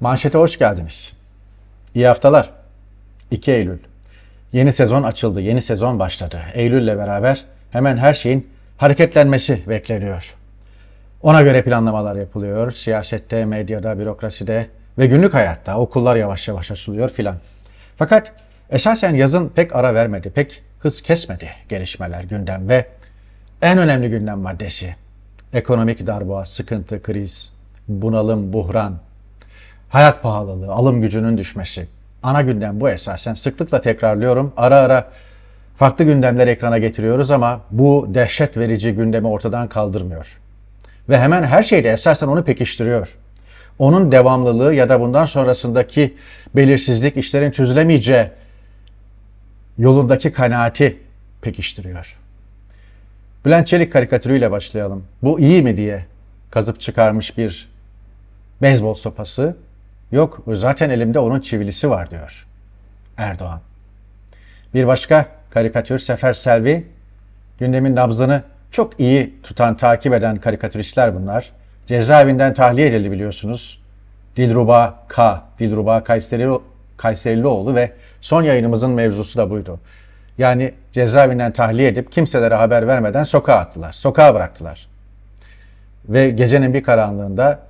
Manşete hoş geldiniz. İyi haftalar. 2 Eylül. Yeni sezon açıldı, yeni sezon başladı. Eylül'le beraber hemen her şeyin hareketlenmesi bekleniyor. Ona göre planlamalar yapılıyor. Siyasette, medyada, bürokraside ve günlük hayatta okullar yavaş yavaş açılıyor filan. Fakat esasen yazın pek ara vermedi, pek hız kesmedi gelişmeler gündem ve en önemli gündem maddesi ekonomik darboğaz, sıkıntı, kriz, bunalım, buhran, hayat pahalılığı, alım gücünün düşmesi. Ana gündem bu esasen. Sıklıkla tekrarlıyorum. Ara ara farklı gündemler ekrana getiriyoruz ama bu dehşet verici gündemi ortadan kaldırmıyor. Ve hemen her şeyde esasen onu pekiştiriyor. Onun devamlılığı ya da bundan sonrasındaki belirsizlik işlerin çözülemeyeceği yolundaki kanaati pekiştiriyor. Bülent Çelik karikatürüyle başlayalım. Bu iyi mi diye kazıp çıkarmış bir beyzbol sopası Yok zaten elimde onun çivilisi var diyor Erdoğan. Bir başka karikatür Sefer Selvi. Gündemin nabzını çok iyi tutan, takip eden karikatüristler bunlar. Cezaevinden tahliye edildi biliyorsunuz. Dilruba K. Dilruba Kayserili, Kayserilioğlu ve son yayınımızın mevzusu da buydu. Yani cezaevinden tahliye edip kimselere haber vermeden sokağa attılar. Sokağa bıraktılar. Ve gecenin bir karanlığında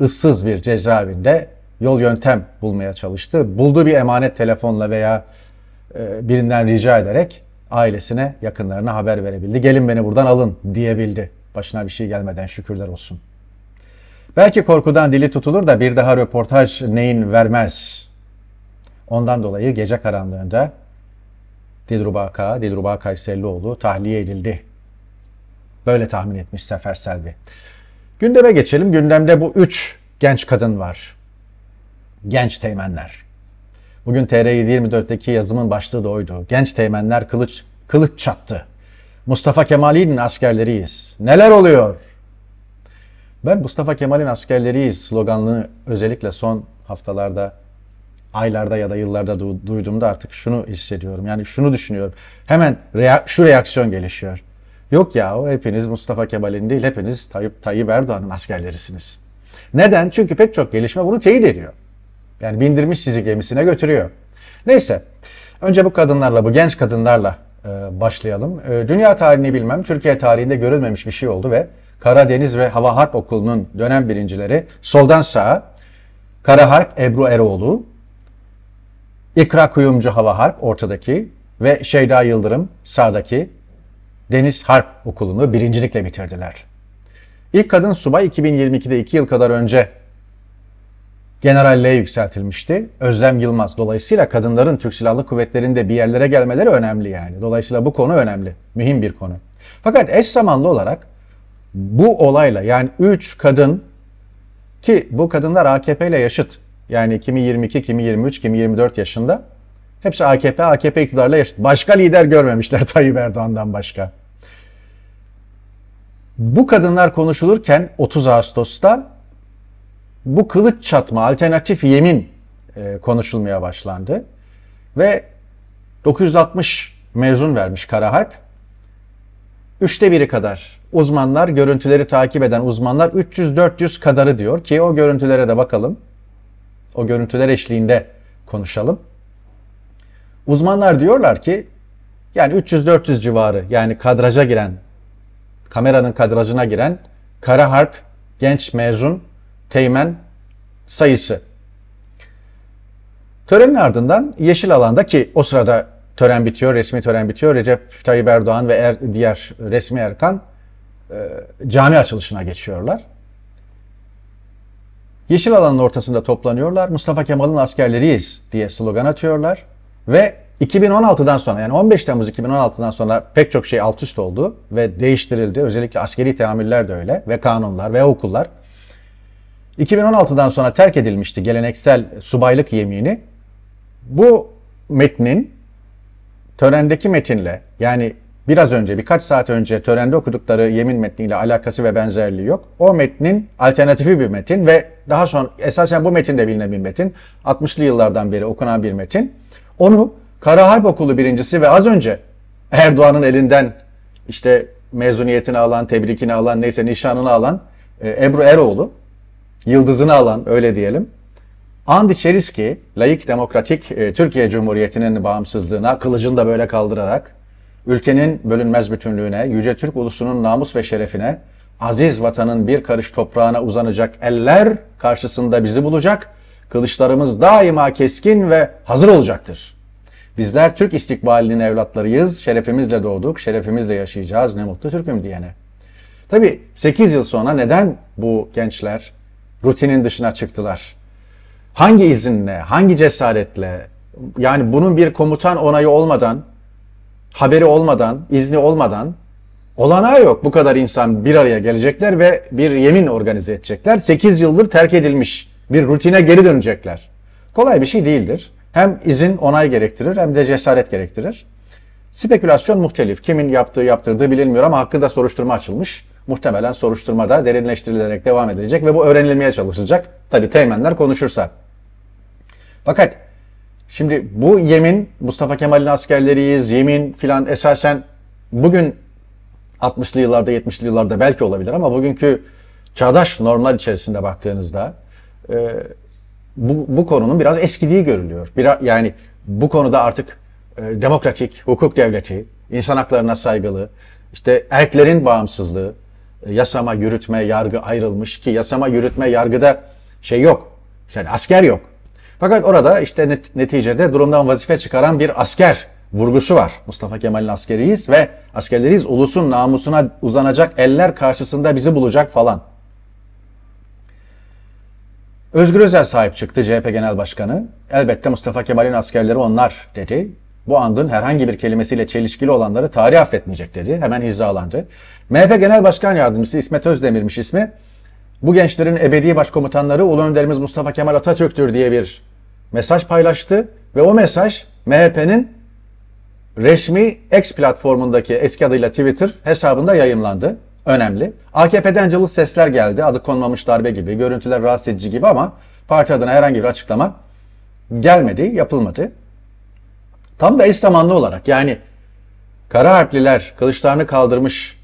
ıssız bir cezaevinde yol yöntem bulmaya çalıştı. Buldu bir emanet telefonla veya e, birinden rica ederek ailesine, yakınlarına haber verebildi. Gelin beni buradan alın diyebildi. Başına bir şey gelmeden şükürler olsun. Belki korkudan dili tutulur da bir daha röportaj neyin vermez. Ondan dolayı gece karanlığında Dilrubaka, Dilruba Kayserlioğlu tahliye edildi. Böyle tahmin etmiş Sefer Selvi. Gündeme geçelim. Gündemde bu üç genç kadın var. Genç Teğmenler. Bugün TR724'teki yazımın başlığı da oydu. Genç Teğmenler kılıç, kılıç çattı. Mustafa Kemal'in askerleriyiz. Neler oluyor? Ben Mustafa Kemal'in askerleriyiz sloganını özellikle son haftalarda, aylarda ya da yıllarda du- duyduğumda artık şunu hissediyorum. Yani şunu düşünüyorum. Hemen rea- şu reaksiyon gelişiyor. Yok ya o hepiniz Mustafa Kemal'in değil hepiniz Tayyip, Tayyip Erdoğan'ın askerlerisiniz. Neden? Çünkü pek çok gelişme bunu teyit ediyor. Yani bindirmiş sizi gemisine götürüyor. Neyse. Önce bu kadınlarla, bu genç kadınlarla e, başlayalım. E, dünya tarihini bilmem, Türkiye tarihinde görülmemiş bir şey oldu ve Karadeniz ve Hava Harp Okulu'nun dönem birincileri soldan sağa Kara Harp Ebru Eroğlu, İkra Kuyumcu Hava Harp ortadaki ve Şeyda Yıldırım sağdaki Deniz Harp Okulu'nu birincilikle bitirdiler. İlk kadın subay 2022'de 2 yıl kadar önce generalliğe yükseltilmişti. Özlem Yılmaz. Dolayısıyla kadınların Türk Silahlı Kuvvetleri'nde bir yerlere gelmeleri önemli yani. Dolayısıyla bu konu önemli. Mühim bir konu. Fakat eş zamanlı olarak bu olayla yani 3 kadın ki bu kadınlar AKP ile yaşıt. Yani kimi 22, kimi 23, kimi 24 yaşında. Hepsi AKP, AKP iktidarla yaşıt. Başka lider görmemişler Tayyip Erdoğan'dan başka. Bu kadınlar konuşulurken 30 Ağustos'ta bu kılıç çatma, alternatif yemin e, konuşulmaya başlandı. Ve 960 mezun vermiş Kara Harp. Üçte biri kadar uzmanlar, görüntüleri takip eden uzmanlar 300-400 kadarı diyor ki o görüntülere de bakalım. O görüntüler eşliğinde konuşalım. Uzmanlar diyorlar ki yani 300-400 civarı yani kadraja giren, kameranın kadrajına giren Kara Harp genç mezun teğmen sayısı. Törenin ardından yeşil alanda ki o sırada tören bitiyor, resmi tören bitiyor. Recep Tayyip Erdoğan ve er, diğer resmi erkan e, cami açılışına geçiyorlar. Yeşil alanın ortasında toplanıyorlar. Mustafa Kemal'in askerleriyiz diye slogan atıyorlar. Ve 2016'dan sonra yani 15 Temmuz 2016'dan sonra pek çok şey alt üst oldu ve değiştirildi. Özellikle askeri teamüller de öyle ve kanunlar ve okullar. 2016'dan sonra terk edilmişti geleneksel subaylık yemini. Bu metnin törendeki metinle yani biraz önce birkaç saat önce törende okudukları yemin metniyle alakası ve benzerliği yok. O metnin alternatifi bir metin ve daha sonra esasen bu metin de bilinen bir metin. 60'lı yıllardan beri okunan bir metin. Onu Kara Harp Okulu birincisi ve az önce Erdoğan'ın elinden işte mezuniyetini alan, tebrikini alan, neyse nişanını alan e, Ebru Eroğlu yıldızını alan öyle diyelim. And içeriz ki layık demokratik e, Türkiye Cumhuriyeti'nin bağımsızlığına kılıcını da böyle kaldırarak ülkenin bölünmez bütünlüğüne, yüce Türk ulusunun namus ve şerefine, aziz vatanın bir karış toprağına uzanacak eller karşısında bizi bulacak, kılıçlarımız daima keskin ve hazır olacaktır. Bizler Türk istikbalinin evlatlarıyız, şerefimizle doğduk, şerefimizle yaşayacağız, ne mutlu Türk'üm diyene. Tabi 8 yıl sonra neden bu gençler rutinin dışına çıktılar. Hangi izinle, hangi cesaretle yani bunun bir komutan onayı olmadan, haberi olmadan, izni olmadan olanağı yok. Bu kadar insan bir araya gelecekler ve bir yemin organize edecekler. 8 yıldır terk edilmiş bir rutine geri dönecekler. Kolay bir şey değildir. Hem izin onay gerektirir hem de cesaret gerektirir. Spekülasyon muhtelif. Kimin yaptığı yaptırdığı bilinmiyor ama hakkında soruşturma açılmış. Muhtemelen soruşturma da derinleştirilerek devam edilecek ve bu öğrenilmeye çalışılacak. Tabi teğmenler konuşursa. Fakat şimdi bu yemin Mustafa Kemal'in askerleriyiz, yemin filan esasen bugün 60'lı yıllarda 70'li yıllarda belki olabilir ama bugünkü çağdaş normlar içerisinde baktığınızda e, bu, bu konunun biraz eskidiği görülüyor. Biraz, yani bu konuda artık e, demokratik, hukuk devleti, insan haklarına saygılı, işte erklerin bağımsızlığı, e, yasama, yürütme, yargı ayrılmış ki yasama, yürütme, yargıda şey yok. Yani asker yok. Fakat orada işte net, neticede durumdan vazife çıkaran bir asker vurgusu var. Mustafa Kemal'in askeriyiz ve askerleriyiz. Ulusun namusuna uzanacak eller karşısında bizi bulacak falan. Özgür Özel sahip çıktı CHP Genel Başkanı. Elbette Mustafa Kemal'in askerleri onlar dedi bu andın herhangi bir kelimesiyle çelişkili olanları tarih affetmeyecek dedi. Hemen hizalandı. MHP Genel Başkan Yardımcısı İsmet Özdemir'miş ismi. Bu gençlerin ebedi başkomutanları Ulu Önderimiz Mustafa Kemal Atatürk'tür diye bir mesaj paylaştı. Ve o mesaj MHP'nin resmi X platformundaki eski adıyla Twitter hesabında yayımlandı. Önemli. AKP'den cılız sesler geldi. Adı konmamış darbe gibi, görüntüler rahatsız edici gibi ama parti adına herhangi bir açıklama gelmedi, yapılmadı. Tam da eş zamanlı olarak yani kara harpliler kılıçlarını kaldırmış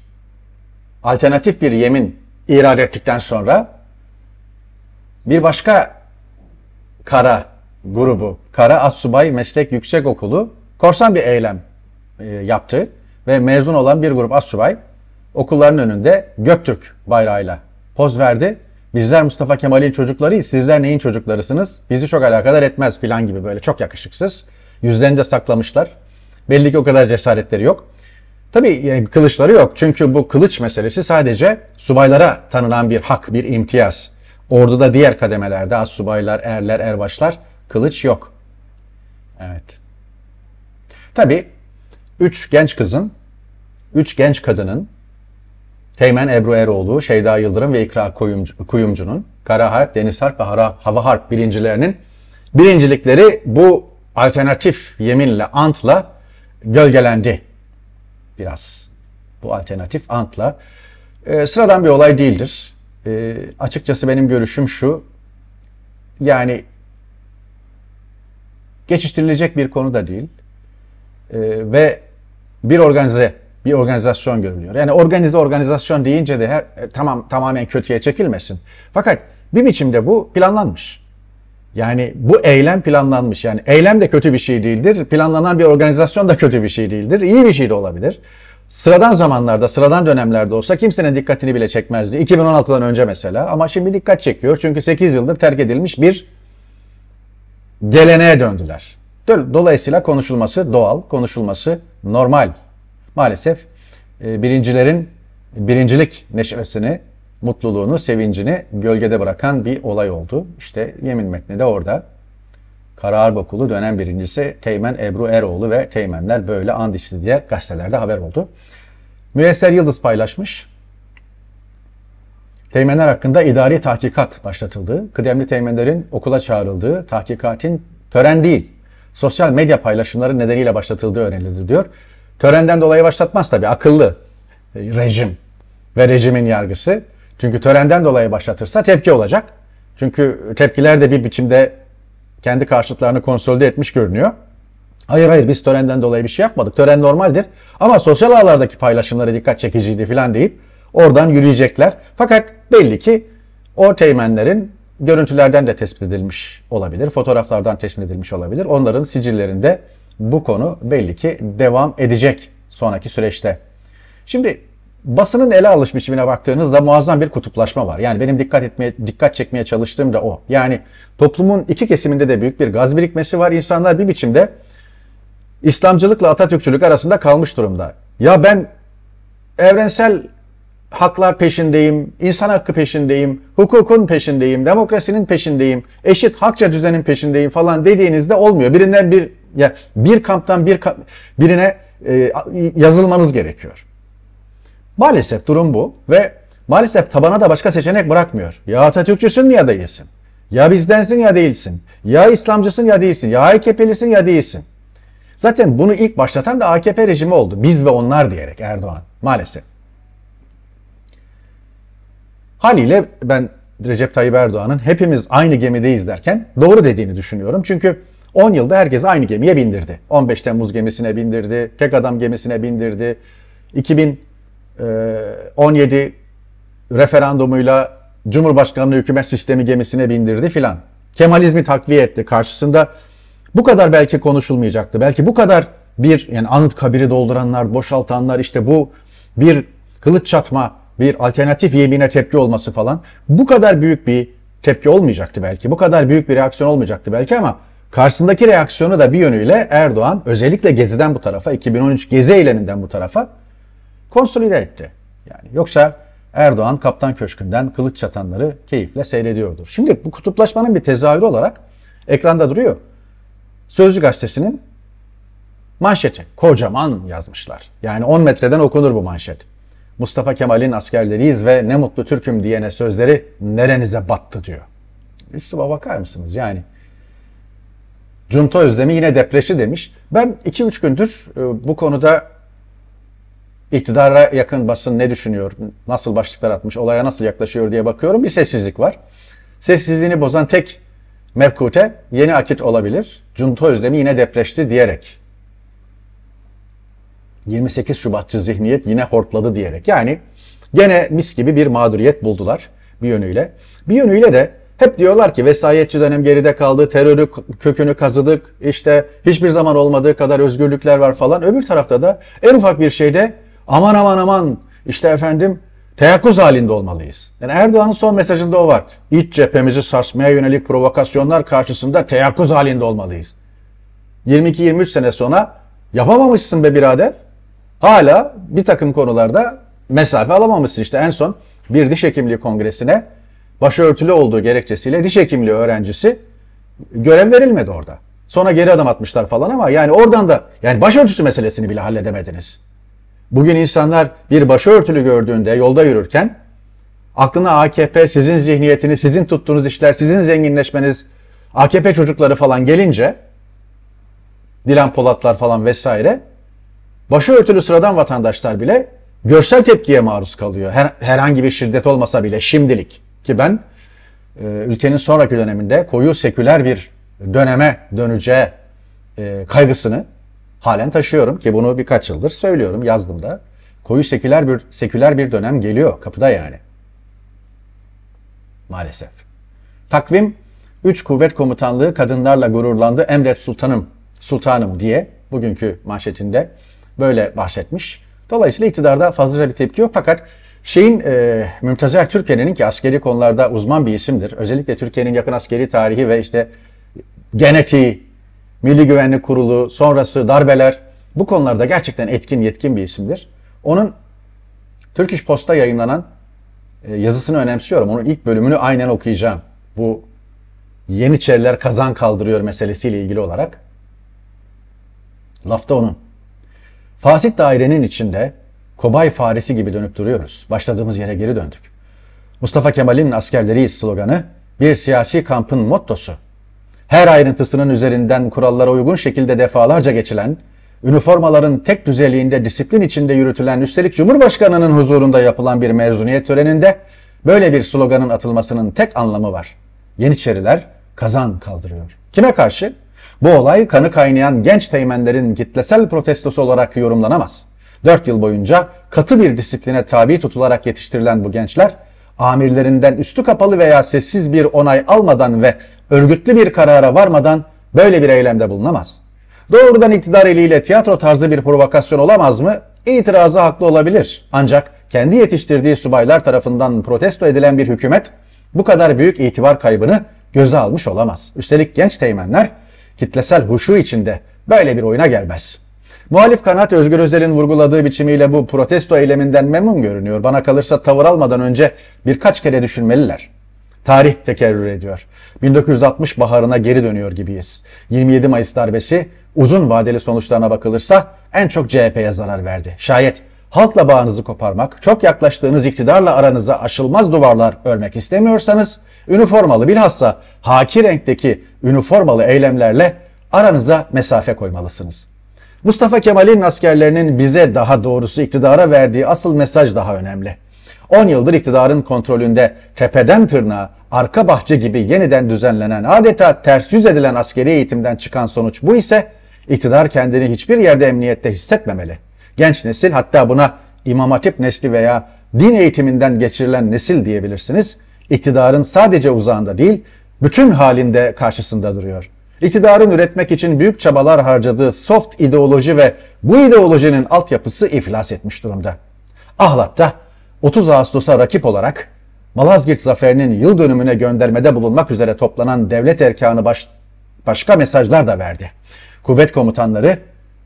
alternatif bir yemin irade ettikten sonra bir başka kara grubu, Kara Assubay Meslek Yüksek Okulu korsan bir eylem e, yaptı ve mezun olan bir grup assubay okulların önünde Göktürk bayrağıyla poz verdi. Bizler Mustafa Kemal'in çocuklarıyız, sizler neyin çocuklarısınız? Bizi çok alakadar etmez filan gibi böyle çok yakışıksız. Yüzlerini de saklamışlar. Belli ki o kadar cesaretleri yok. Tabi yani e, kılıçları yok. Çünkü bu kılıç meselesi sadece subaylara tanınan bir hak, bir imtiyaz. Orduda diğer kademelerde az subaylar, erler, erbaşlar kılıç yok. Evet. Tabi üç genç kızın, üç genç kadının Teğmen Ebru Eroğlu, Şeyda Yıldırım ve İkra Kuyumcu, Kuyumcu'nun Kara Harp, Deniz Harp ve Hava Harp birincilerinin birincilikleri bu alternatif yeminle, antla gölgelendi biraz. Bu alternatif antla. E, sıradan bir olay değildir. E, açıkçası benim görüşüm şu. Yani geçiştirilecek bir konu da değil. E, ve bir organize bir organizasyon görülüyor. Yani organize organizasyon deyince de her, e, tamam tamamen kötüye çekilmesin. Fakat bir biçimde bu planlanmış. Yani bu eylem planlanmış. Yani eylem de kötü bir şey değildir. Planlanan bir organizasyon da kötü bir şey değildir. İyi bir şey de olabilir. Sıradan zamanlarda, sıradan dönemlerde olsa kimsenin dikkatini bile çekmezdi. 2016'dan önce mesela ama şimdi dikkat çekiyor. Çünkü 8 yıldır terk edilmiş bir geleneğe döndüler. Dolayısıyla konuşulması doğal, konuşulması normal. Maalesef e, birincilerin birincilik neşesini mutluluğunu, sevincini gölgede bırakan bir olay oldu. İşte yemin metni de orada. Kararbakulu dönem birincisi Teğmen Ebru Eroğlu ve Teğmenler böyle and içti diye gazetelerde haber oldu. Müyesser Yıldız paylaşmış. Teğmenler hakkında idari tahkikat başlatıldı. Kıdemli teğmenlerin okula çağrıldığı tahkikatin tören değil, sosyal medya paylaşımları nedeniyle başlatıldığı öğrenildi diyor. Törenden dolayı başlatmaz tabii akıllı rejim ve rejimin yargısı. Çünkü törenden dolayı başlatırsa tepki olacak. Çünkü tepkiler de bir biçimde kendi karşıtlarını konsolide etmiş görünüyor. Hayır hayır biz törenden dolayı bir şey yapmadık. Tören normaldir. Ama sosyal ağlardaki paylaşımları dikkat çekiciydi filan deyip oradan yürüyecekler. Fakat belli ki o teğmenlerin görüntülerden de tespit edilmiş olabilir. Fotoğraflardan tespit edilmiş olabilir. Onların sicillerinde bu konu belli ki devam edecek sonraki süreçte. Şimdi basının ele alış biçimine baktığınızda muazzam bir kutuplaşma var. Yani benim dikkat etmeye dikkat çekmeye çalıştığım da o. Yani toplumun iki kesiminde de büyük bir gaz birikmesi var. İnsanlar bir biçimde İslamcılıkla Atatürkçülük arasında kalmış durumda. Ya ben evrensel haklar peşindeyim, insan hakkı peşindeyim, hukukun peşindeyim, demokrasinin peşindeyim, eşit hakça düzenin peşindeyim falan dediğinizde olmuyor. Birinden bir ya bir kamptan bir birine e, yazılmanız gerekiyor. Maalesef durum bu ve maalesef tabana da başka seçenek bırakmıyor. Ya Atatürkçüsün ya değilsin. Ya bizdensin ya değilsin. Ya İslamcısın ya değilsin. Ya AKP'lisin ya değilsin. Zaten bunu ilk başlatan da AKP rejimi oldu. Biz ve onlar diyerek Erdoğan maalesef. Haliyle ben Recep Tayyip Erdoğan'ın hepimiz aynı gemideyiz derken doğru dediğini düşünüyorum. Çünkü 10 yılda herkes aynı gemiye bindirdi. 15 Temmuz gemisine bindirdi, tek adam gemisine bindirdi. 2000 17 ee, referandumuyla Cumhurbaşkanlığı hükümet sistemi gemisine bindirdi filan. Kemalizmi takviye etti karşısında. Bu kadar belki konuşulmayacaktı. Belki bu kadar bir yani anıt kabiri dolduranlar, boşaltanlar işte bu bir kılıç çatma, bir alternatif yemine tepki olması falan. Bu kadar büyük bir tepki olmayacaktı belki. Bu kadar büyük bir reaksiyon olmayacaktı belki ama karşısındaki reaksiyonu da bir yönüyle Erdoğan özellikle Gezi'den bu tarafa, 2013 Gezi eyleminden bu tarafa konsolide etti. Yani yoksa Erdoğan Kaptan Köşkü'nden kılıç çatanları keyifle seyrediyordur. Şimdi bu kutuplaşmanın bir tezahürü olarak ekranda duruyor. Sözcü gazetesinin manşeti. Kocaman yazmışlar. Yani 10 metreden okunur bu manşet. Mustafa Kemal'in askerleriyiz ve ne mutlu Türk'üm diyene sözleri nerenize battı diyor. Üstüme bakar mısınız yani? Cunta özlemi yine depreşi demiş. Ben 2-3 gündür e, bu konuda iktidara yakın basın ne düşünüyor, nasıl başlıklar atmış, olaya nasıl yaklaşıyor diye bakıyorum. Bir sessizlik var. Sessizliğini bozan tek mevkute yeni akit olabilir. Cunta özlemi yine depreşti diyerek. 28 Şubatçı zihniyet yine hortladı diyerek. Yani gene mis gibi bir mağduriyet buldular bir yönüyle. Bir yönüyle de hep diyorlar ki vesayetçi dönem geride kaldı, terörü kökünü kazıdık, işte hiçbir zaman olmadığı kadar özgürlükler var falan. Öbür tarafta da en ufak bir şeyde Aman aman aman işte efendim teyakkuz halinde olmalıyız. Yani Erdoğan'ın son mesajında o var. İç cephemizi sarsmaya yönelik provokasyonlar karşısında teyakkuz halinde olmalıyız. 22-23 sene sonra yapamamışsın be birader. Hala bir takım konularda mesafe alamamışsın. işte en son bir diş hekimliği kongresine başörtülü olduğu gerekçesiyle diş hekimliği öğrencisi görev verilmedi orada. Sonra geri adım atmışlar falan ama yani oradan da yani başörtüsü meselesini bile halledemediniz. Bugün insanlar bir başörtülü gördüğünde yolda yürürken aklına AKP, sizin zihniyetini, sizin tuttuğunuz işler, sizin zenginleşmeniz, AKP çocukları falan gelince Dilan Polatlar falan vesaire başörtülü sıradan vatandaşlar bile görsel tepkiye maruz kalıyor. Her, herhangi bir şiddet olmasa bile şimdilik ki ben e, ülkenin sonraki döneminde koyu seküler bir döneme döneceği e, kaygısını Halen taşıyorum ki bunu birkaç yıldır söylüyorum, yazdım da. Koyu seküler bir, seküler bir dönem geliyor kapıda yani. Maalesef. Takvim 3 Kuvvet Komutanlığı kadınlarla gururlandı Emret Sultanım, Sultanım diye bugünkü manşetinde böyle bahsetmiş. Dolayısıyla iktidarda fazlaca bir tepki yok fakat şeyin e, Mümtazer Türkiye'nin ki askeri konularda uzman bir isimdir. Özellikle Türkiye'nin yakın askeri tarihi ve işte genetiği Milli Güvenlik Kurulu, sonrası darbeler bu konularda gerçekten etkin, yetkin bir isimdir. Onun Türk İş Post'ta yayınlanan e, yazısını önemsiyorum. Onun ilk bölümünü aynen okuyacağım. Bu Yeniçeriler kazan kaldırıyor meselesiyle ilgili olarak. Lafta onun. Fasit dairenin içinde kobay faresi gibi dönüp duruyoruz. Başladığımız yere geri döndük. Mustafa Kemal'in askerleri sloganı bir siyasi kampın mottosu her ayrıntısının üzerinden kurallara uygun şekilde defalarca geçilen, üniformaların tek düzeliğinde disiplin içinde yürütülen üstelik Cumhurbaşkanı'nın huzurunda yapılan bir mezuniyet töreninde böyle bir sloganın atılmasının tek anlamı var. Yeniçeriler kazan kaldırıyor. Kime karşı? Bu olay kanı kaynayan genç teğmenlerin kitlesel protestosu olarak yorumlanamaz. 4 yıl boyunca katı bir disipline tabi tutularak yetiştirilen bu gençler, amirlerinden üstü kapalı veya sessiz bir onay almadan ve örgütlü bir karara varmadan böyle bir eylemde bulunamaz. Doğrudan iktidar eliyle tiyatro tarzı bir provokasyon olamaz mı? İtirazı haklı olabilir. Ancak kendi yetiştirdiği subaylar tarafından protesto edilen bir hükümet bu kadar büyük itibar kaybını göze almış olamaz. Üstelik genç teğmenler kitlesel huşu içinde böyle bir oyuna gelmez. Muhalif kanat Özgür Özel'in vurguladığı biçimiyle bu protesto eyleminden memnun görünüyor. Bana kalırsa tavır almadan önce birkaç kere düşünmeliler. Tarih tekerrür ediyor. 1960 baharına geri dönüyor gibiyiz. 27 Mayıs darbesi uzun vadeli sonuçlarına bakılırsa en çok CHP'ye zarar verdi. Şayet halkla bağınızı koparmak, çok yaklaştığınız iktidarla aranıza aşılmaz duvarlar örmek istemiyorsanız, üniformalı bilhassa haki renkteki üniformalı eylemlerle aranıza mesafe koymalısınız. Mustafa Kemal'in askerlerinin bize daha doğrusu iktidara verdiği asıl mesaj daha önemli. 10 yıldır iktidarın kontrolünde tepeden tırnağa arka bahçe gibi yeniden düzenlenen adeta ters yüz edilen askeri eğitimden çıkan sonuç bu ise iktidar kendini hiçbir yerde emniyette hissetmemeli. Genç nesil hatta buna imam hatip nesli veya din eğitiminden geçirilen nesil diyebilirsiniz. İktidarın sadece uzağında değil, bütün halinde karşısında duruyor. İktidarın üretmek için büyük çabalar harcadığı soft ideoloji ve bu ideolojinin altyapısı iflas etmiş durumda. Ahlat'ta 30 Ağustos'a rakip olarak Malazgirt zaferinin yıl dönümüne göndermede bulunmak üzere toplanan devlet erkanı baş, başka mesajlar da verdi. Kuvvet komutanları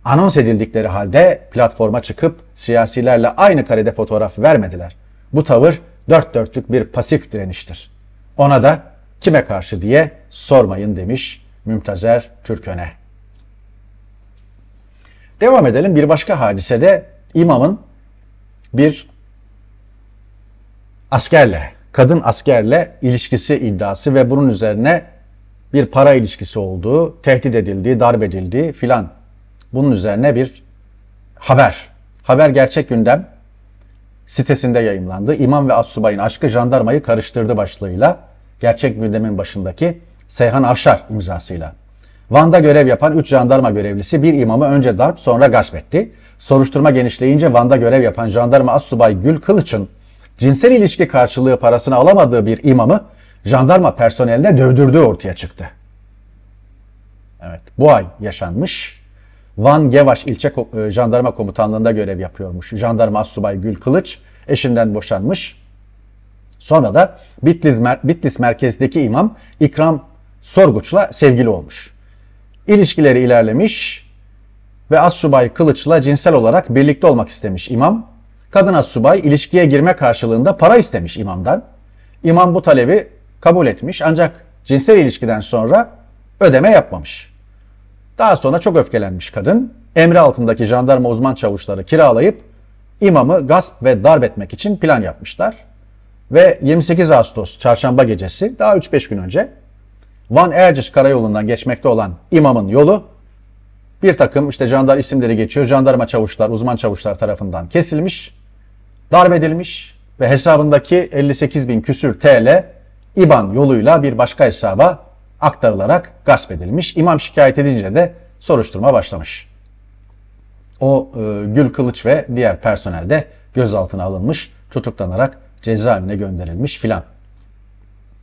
anons edildikleri halde platforma çıkıp siyasilerle aynı karede fotoğraf vermediler. Bu tavır dört dörtlük bir pasif direniştir. Ona da kime karşı diye sormayın demiş Mümtazer Türköne. Devam edelim bir başka hadisede imamın bir askerle, kadın askerle ilişkisi iddiası ve bunun üzerine bir para ilişkisi olduğu, tehdit edildiği, darp edildiği filan. Bunun üzerine bir haber. Haber gerçek gündem sitesinde yayımlandı. İmam ve Assubay'ın aşkı jandarmayı karıştırdı başlığıyla. Gerçek gündemin başındaki Seyhan Avşar imzasıyla. Van'da görev yapan 3 jandarma görevlisi bir imamı önce darp sonra gasp etti. Soruşturma genişleyince Van'da görev yapan jandarma Assubay Gül Kılıç'ın cinsel ilişki karşılığı parasını alamadığı bir imamı jandarma personeline dövdürdüğü ortaya çıktı. Evet, bu ay yaşanmış. Van Gevaş ilçe e, jandarma komutanlığında görev yapıyormuş. Jandarma Subay Gül Kılıç eşinden boşanmış. Sonra da Bitlis, mer Bitlis merkezdeki imam İkram Sorguç'la sevgili olmuş. İlişkileri ilerlemiş ve Assubay Kılıç'la cinsel olarak birlikte olmak istemiş imam. Kadına subay ilişkiye girme karşılığında para istemiş imamdan. İmam bu talebi kabul etmiş ancak cinsel ilişkiden sonra ödeme yapmamış. Daha sonra çok öfkelenmiş kadın. Emri altındaki jandarma uzman çavuşları kiralayıp imamı gasp ve darp etmek için plan yapmışlar. Ve 28 Ağustos çarşamba gecesi daha 3-5 gün önce Van Erciş karayolundan geçmekte olan imamın yolu bir takım işte jandar isimleri geçiyor. Jandarma çavuşlar, uzman çavuşlar tarafından kesilmiş darp edilmiş ve hesabındaki 58 bin küsür TL İBAN yoluyla bir başka hesaba aktarılarak gasp edilmiş. İmam şikayet edince de soruşturma başlamış. O e, Gül Kılıç ve diğer personel de gözaltına alınmış, tutuklanarak cezaevine gönderilmiş filan.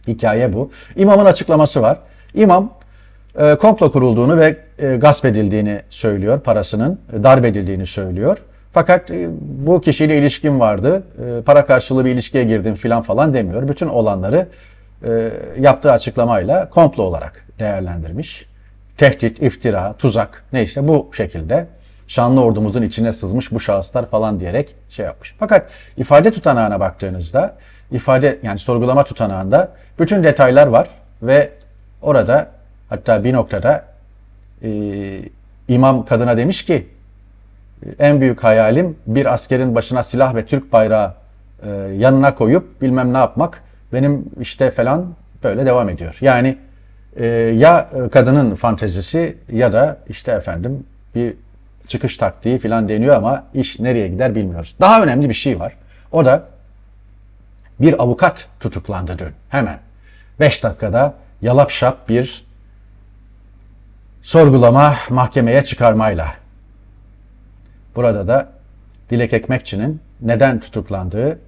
Hikaye bu. İmamın açıklaması var. İmam e, komplo kurulduğunu ve e, gasp edildiğini söylüyor, parasının e, darp edildiğini söylüyor. Fakat e, bu kişiyle ilişkim vardı, e, para karşılığı bir ilişkiye girdim filan falan demiyor. Bütün olanları e, yaptığı açıklamayla komplo olarak değerlendirmiş. Tehdit, iftira, tuzak ne işte bu şekilde şanlı ordumuzun içine sızmış bu şahıslar falan diyerek şey yapmış. Fakat ifade tutanağına baktığınızda ifade yani sorgulama tutanağında bütün detaylar var ve orada hatta bir noktada e, imam kadına demiş ki en büyük hayalim bir askerin başına silah ve Türk bayrağı e, yanına koyup bilmem ne yapmak benim işte falan böyle devam ediyor. Yani e, ya kadının fantezisi ya da işte efendim bir çıkış taktiği falan deniyor ama iş nereye gider bilmiyoruz. Daha önemli bir şey var. O da bir avukat tutuklandı dün hemen. 5 dakikada yalap şap bir sorgulama mahkemeye çıkarmayla. Burada da Dilek Ekmekçi'nin neden tutuklandığı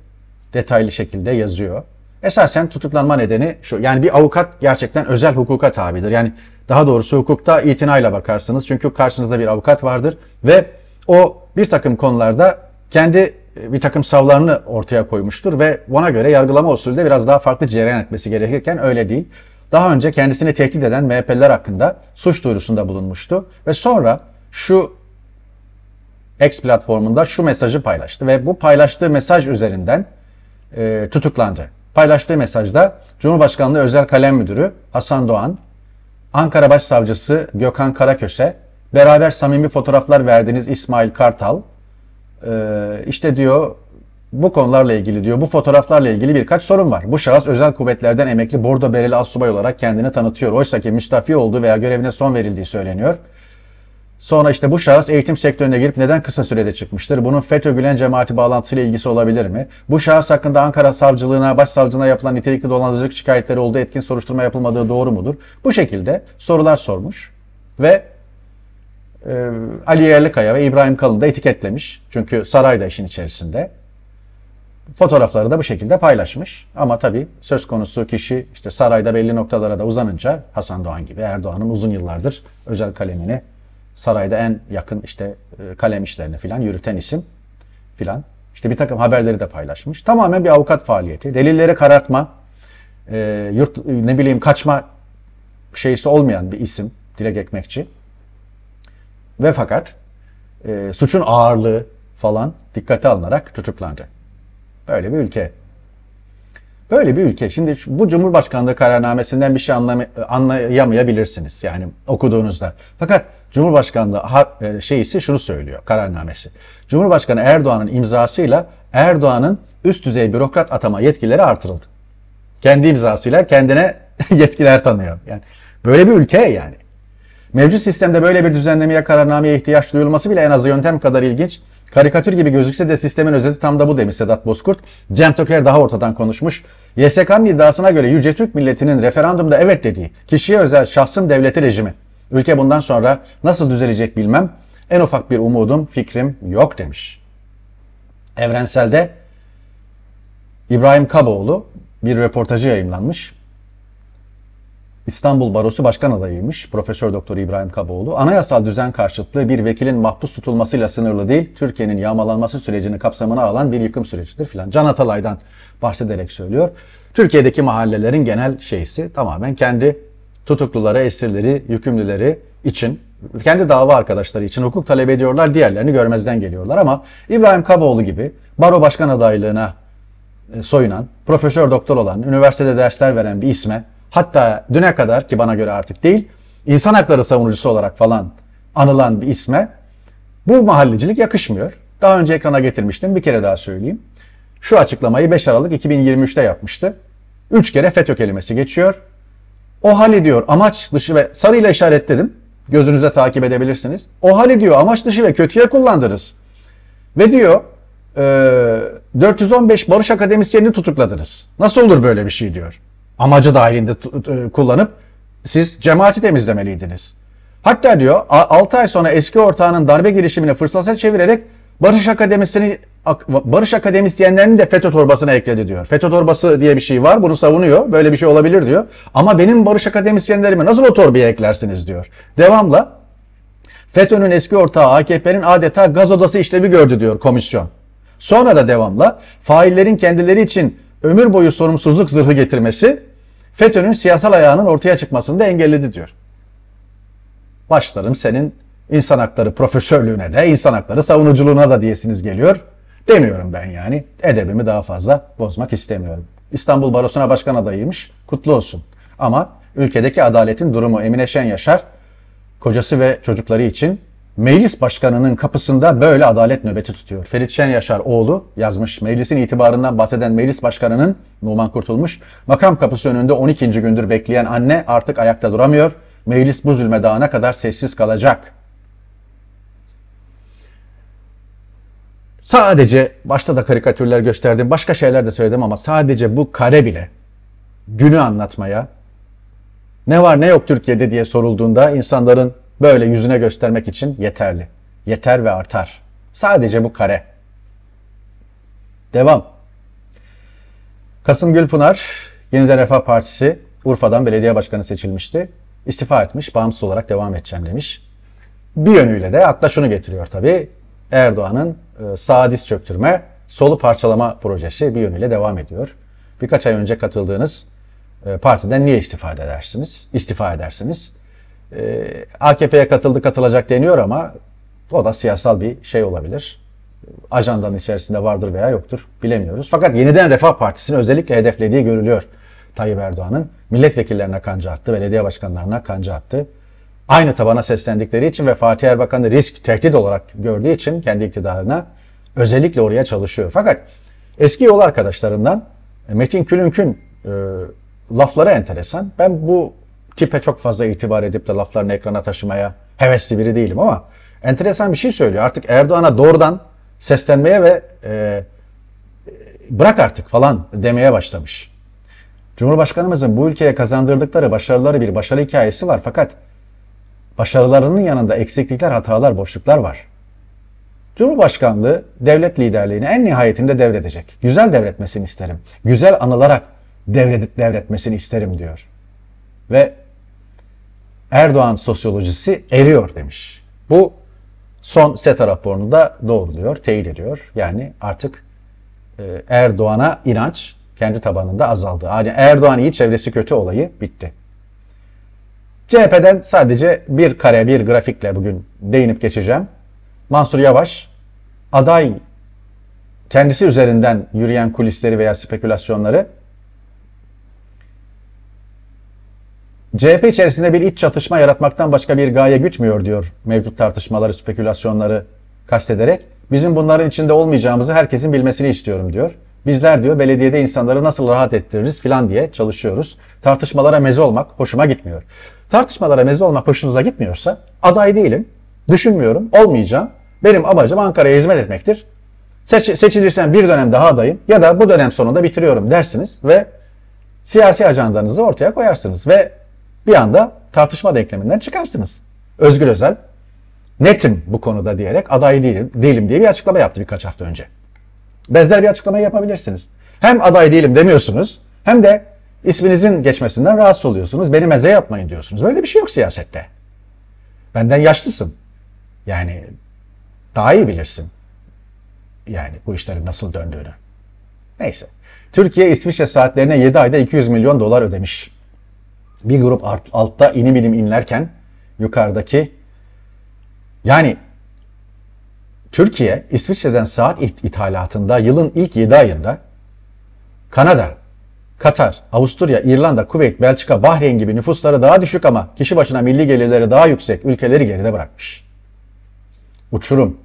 detaylı şekilde yazıyor. Esasen tutuklanma nedeni şu. Yani bir avukat gerçekten özel hukuka tabidir. Yani daha doğrusu hukukta itinayla bakarsınız. Çünkü karşınızda bir avukat vardır ve o bir takım konularda kendi e, bir takım savlarını ortaya koymuştur ve ona göre yargılama usulü de biraz daha farklı cereyan etmesi gerekirken öyle değil. Daha önce kendisini tehdit eden MHP'liler hakkında suç duyurusunda bulunmuştu ve sonra şu X platformunda şu mesajı paylaştı ve bu paylaştığı mesaj üzerinden e, tutuklandı. Paylaştığı mesajda Cumhurbaşkanlığı Özel Kalem Müdürü Hasan Doğan, Ankara Başsavcısı Gökhan Karaköse, beraber samimi fotoğraflar verdiğiniz İsmail Kartal, e, işte diyor bu konularla ilgili diyor, bu fotoğraflarla ilgili birkaç sorun var. Bu şahıs özel kuvvetlerden emekli Bordo Bereli Asubay olarak kendini tanıtıyor. Oysa ki müstafi olduğu veya görevine son verildiği söyleniyor. Sonra işte bu şahıs eğitim sektörüne girip neden kısa sürede çıkmıştır? Bunun FETÖ Gülen cemaati bağlantısıyla ilgisi olabilir mi? Bu şahıs hakkında Ankara savcılığına, başsavcılığına yapılan nitelikli dolandırıcılık şikayetleri olduğu etkin soruşturma yapılmadığı doğru mudur? Bu şekilde sorular sormuş ve e, Ali Yerlikaya ve İbrahim Kalın da etiketlemiş. Çünkü saray da işin içerisinde. Fotoğrafları da bu şekilde paylaşmış. Ama tabii söz konusu kişi işte sarayda belli noktalara da uzanınca Hasan Doğan gibi Erdoğan'ın uzun yıllardır özel kalemini sarayda en yakın işte e, kalem işlerini filan yürüten isim filan. İşte bir takım haberleri de paylaşmış. Tamamen bir avukat faaliyeti. Delilleri karartma, e, yurt e, ne bileyim kaçma şeysi olmayan bir isim Dilek Ekmekçi. Ve fakat e, suçun ağırlığı falan dikkate alınarak tutuklandı. Böyle bir ülke. Böyle bir ülke. Şimdi bu Cumhurbaşkanlığı kararnamesinden bir şey anlayamayabilirsiniz yani okuduğunuzda. Fakat Cumhurbaşkanlığı ha, e, şeyisi şunu söylüyor kararnamesi. Cumhurbaşkanı Erdoğan'ın imzasıyla Erdoğan'ın üst düzey bürokrat atama yetkileri artırıldı. Kendi imzasıyla kendine yetkiler tanıyor. Yani böyle bir ülke yani. Mevcut sistemde böyle bir düzenlemeye kararnameye ihtiyaç duyulması bile en azı yöntem kadar ilginç. Karikatür gibi gözükse de sistemin özeti tam da bu demiş Sedat Bozkurt. Cem Toker daha ortadan konuşmuş. YSK'nın iddiasına göre Yüce Türk milletinin referandumda evet dediği kişiye özel şahsım devleti rejimi Ülke bundan sonra nasıl düzelecek bilmem. En ufak bir umudum, fikrim yok demiş. Evrenselde İbrahim Kaboğlu bir röportajı yayımlanmış. İstanbul Barosu Başkan adayıymış Profesör Doktor İbrahim Kaboğlu. Anayasal düzen karşıtlığı bir vekilin mahpus tutulmasıyla sınırlı değil, Türkiye'nin yağmalanması sürecini kapsamına alan bir yıkım sürecidir filan. Can Atalay'dan bahsederek söylüyor. Türkiye'deki mahallelerin genel şeysi tamamen kendi tutuklulara, esirleri, yükümlüleri için kendi dava arkadaşları için hukuk talep ediyorlar, diğerlerini görmezden geliyorlar ama İbrahim Kaboğlu gibi baro başkan adaylığına e, soyunan, profesör doktor olan, üniversitede dersler veren bir isme hatta düne kadar ki bana göre artık değil, insan hakları savunucusu olarak falan anılan bir isme bu mahallecilik yakışmıyor. Daha önce ekrana getirmiştim bir kere daha söyleyeyim. Şu açıklamayı 5 Aralık 2023'te yapmıştı. Üç kere FETÖ kelimesi geçiyor. O hal hani diyor amaç dışı ve sarıyla işaretledim. Gözünüze takip edebilirsiniz. O hal hani diyor amaç dışı ve kötüye kullandınız. Ve diyor e, 415 Barış Akademisyenini tutukladınız. Nasıl olur böyle bir şey diyor. Amacı dahilinde e, kullanıp siz cemaati temizlemeliydiniz. Hatta diyor 6 ay sonra eski ortağının darbe girişimini fırsata çevirerek Barış Akademi'sini Barış akademisyenlerini de FETÖ torbasına ekledi diyor. FETÖ torbası diye bir şey var. Bunu savunuyor. Böyle bir şey olabilir diyor. Ama benim barış akademisyenlerimi nasıl o torbaya eklersiniz diyor. Devamla FETÖ'nün eski ortağı AKP'nin adeta gaz odası işlevi gördü diyor komisyon. Sonra da devamla faillerin kendileri için ömür boyu sorumsuzluk zırhı getirmesi FETÖ'nün siyasal ayağının ortaya çıkmasını da engelledi diyor. Başlarım senin insan hakları profesörlüğüne de, insan hakları savunuculuğuna da diyesiniz geliyor demiyorum ben yani. Edebimi daha fazla bozmak istemiyorum. İstanbul Barosu'na başkan adayıymış. Kutlu olsun. Ama ülkedeki adaletin durumu Emine Şen Yaşar kocası ve çocukları için meclis başkanının kapısında böyle adalet nöbeti tutuyor. Ferit Şen Yaşar oğlu yazmış. Meclisin itibarından bahseden meclis başkanının Numan Kurtulmuş makam kapısı önünde 12. gündür bekleyen anne artık ayakta duramıyor. Meclis bu zulme dağına kadar sessiz kalacak. Sadece başta da karikatürler gösterdim, başka şeyler de söyledim ama sadece bu kare bile günü anlatmaya ne var ne yok Türkiye'de diye sorulduğunda insanların böyle yüzüne göstermek için yeterli. Yeter ve artar. Sadece bu kare. Devam. Kasım Gülpınar Yeniden Refah Partisi Urfa'dan belediye başkanı seçilmişti. İstifa etmiş, bağımsız olarak devam edeceğim demiş. Bir yönüyle de akla şunu getiriyor tabii. Erdoğan'ın e, sağ diz çöktürme, solu parçalama projesi bir yönüyle devam ediyor. Birkaç ay önce katıldığınız e, partiden niye istifa edersiniz? İstifa edersiniz. E, AKP'ye katıldı katılacak deniyor ama o da siyasal bir şey olabilir. Ajandanın içerisinde vardır veya yoktur bilemiyoruz. Fakat yeniden Refah Partisi'ni özellikle hedeflediği görülüyor Tayyip Erdoğan'ın. Milletvekillerine kanca attı, belediye başkanlarına kanca attı aynı tabana seslendikleri için ve Fatih Erbakan'ı risk tehdit olarak gördüğü için kendi iktidarına özellikle oraya çalışıyor. Fakat eski yol arkadaşlarından e, Metin Külünk'ün e, lafları enteresan. Ben bu tipe çok fazla itibar edip de laflarını ekrana taşımaya hevesli biri değilim ama enteresan bir şey söylüyor. Artık Erdoğan'a doğrudan seslenmeye ve e, bırak artık falan demeye başlamış. Cumhurbaşkanımızın bu ülkeye kazandırdıkları başarıları bir başarı hikayesi var fakat başarılarının yanında eksiklikler, hatalar, boşluklar var. Cumhurbaşkanlığı devlet liderliğini en nihayetinde devredecek. Güzel devretmesini isterim. Güzel anılarak devredip devretmesini isterim diyor. Ve Erdoğan sosyolojisi eriyor demiş. Bu son SETA raporunu da doğruluyor, teyit ediyor. Yani artık e, Erdoğan'a inanç kendi tabanında azaldı. Yani Erdoğan iyi, çevresi kötü olayı bitti. CHP'den sadece bir kare bir grafikle bugün değinip geçeceğim. Mansur Yavaş aday kendisi üzerinden yürüyen kulisleri veya spekülasyonları CHP içerisinde bir iç çatışma yaratmaktan başka bir gaye gütmüyor diyor mevcut tartışmaları, spekülasyonları kastederek. Bizim bunların içinde olmayacağımızı herkesin bilmesini istiyorum diyor. Bizler diyor belediyede insanları nasıl rahat ettiririz filan diye çalışıyoruz. Tartışmalara meze olmak hoşuma gitmiyor. Tartışmalara meze olmak hoşunuza gitmiyorsa aday değilim, düşünmüyorum, olmayacağım. Benim amacım Ankara'ya hizmet etmektir. Seç, seçilirsen bir dönem daha adayım ya da bu dönem sonunda bitiriyorum dersiniz ve siyasi ajandanızı ortaya koyarsınız ve bir anda tartışma denkleminden çıkarsınız. Özgür Özel netim bu konuda diyerek aday değilim, değilim diye bir açıklama yaptı birkaç hafta önce. Benzer bir açıklamayı yapabilirsiniz. Hem aday değilim demiyorsunuz hem de isminizin geçmesinden rahatsız oluyorsunuz. Beni meze yapmayın diyorsunuz. Böyle bir şey yok siyasette. Benden yaşlısın. Yani daha iyi bilirsin. Yani bu işlerin nasıl döndüğünü. Neyse. Türkiye İsviçre saatlerine 7 ayda 200 milyon dolar ödemiş. Bir grup alt, altta inim inim inlerken yukarıdaki yani Türkiye, İsviçre'den saat ithalatında yılın ilk 7 ayında Kanada, Katar, Avusturya, İrlanda, Kuveyt, Belçika, Bahreyn gibi nüfusları daha düşük ama kişi başına milli gelirleri daha yüksek ülkeleri geride bırakmış. Uçurum.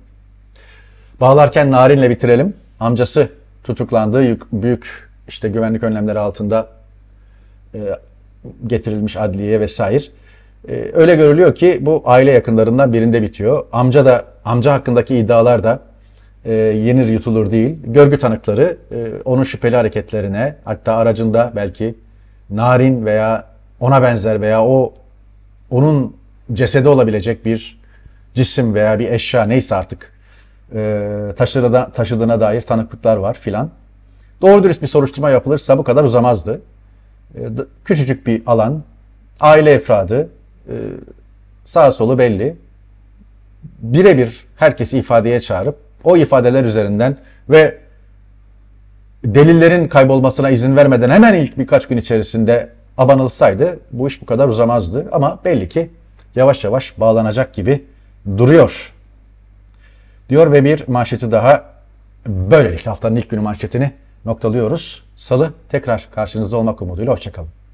Bağlarken Narin'le bitirelim. Amcası tutuklandığı büyük işte güvenlik önlemleri altında e, getirilmiş adliyeye vesaire. Ee, öyle görülüyor ki bu aile yakınlarından birinde bitiyor. Amca da amca hakkındaki iddialar da e, yenir yutulur değil. Görgü tanıkları e, onun şüpheli hareketlerine hatta aracında belki narin veya ona benzer veya o onun cesedi olabilecek bir cisim veya bir eşya neyse artık e, taşıdığına, taşıdığına dair tanıklıklar var filan. Doğru dürüst bir soruşturma yapılırsa bu kadar uzamazdı. E, küçücük bir alan, aile efradı, ee, sağ solu belli. Birebir herkesi ifadeye çağırıp o ifadeler üzerinden ve delillerin kaybolmasına izin vermeden hemen ilk birkaç gün içerisinde abanılsaydı bu iş bu kadar uzamazdı. Ama belli ki yavaş yavaş bağlanacak gibi duruyor. Diyor ve bir manşeti daha böylelikle haftanın ilk günü manşetini noktalıyoruz. Salı tekrar karşınızda olmak umuduyla hoşçakalın.